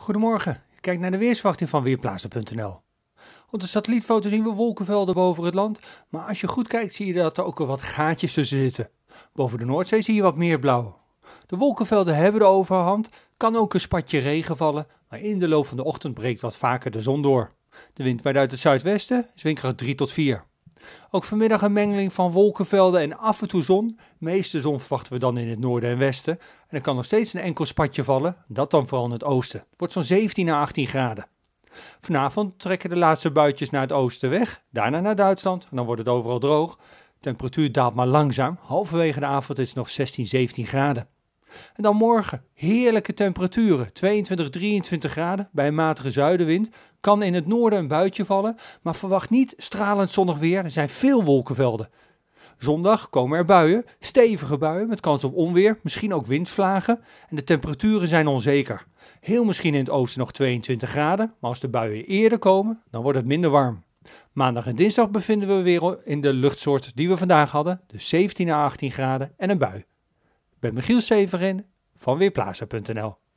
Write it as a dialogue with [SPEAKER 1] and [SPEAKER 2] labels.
[SPEAKER 1] Goedemorgen, kijk naar de weerswachting van Weerplaatsen.nl. Op de satellietfoto zien we wolkenvelden boven het land, maar als je goed kijkt zie je dat er ook al wat gaatjes tussen zitten. Boven de Noordzee zie je wat meer blauw. De wolkenvelden hebben de overhand, kan ook een spatje regen vallen, maar in de loop van de ochtend breekt wat vaker de zon door. De wind waait uit het zuidwesten, is 3 tot 4. Ook vanmiddag een mengeling van wolkenvelden en af en toe zon. meeste zon verwachten we dan in het noorden en westen. En er kan nog steeds een enkel spatje vallen, dat dan vooral in het oosten. Het wordt zo'n 17 à 18 graden. Vanavond trekken de laatste buitjes naar het oosten weg, daarna naar Duitsland en dan wordt het overal droog. De temperatuur daalt maar langzaam. Halverwege de avond is het nog 16, 17 graden. En dan morgen heerlijke temperaturen, 22, 23 graden bij een matige zuidenwind. Kan in het noorden een buitje vallen, maar verwacht niet stralend zonnig weer. Er zijn veel wolkenvelden. Zondag komen er buien, stevige buien met kans op onweer, misschien ook windvlagen. En de temperaturen zijn onzeker. Heel misschien in het oosten nog 22 graden, maar als de buien eerder komen, dan wordt het minder warm. Maandag en dinsdag bevinden we weer in de luchtsoort die we vandaag hadden, de 17 à 18 graden en een bui ben Michiel Severin van Weerplaza.nl.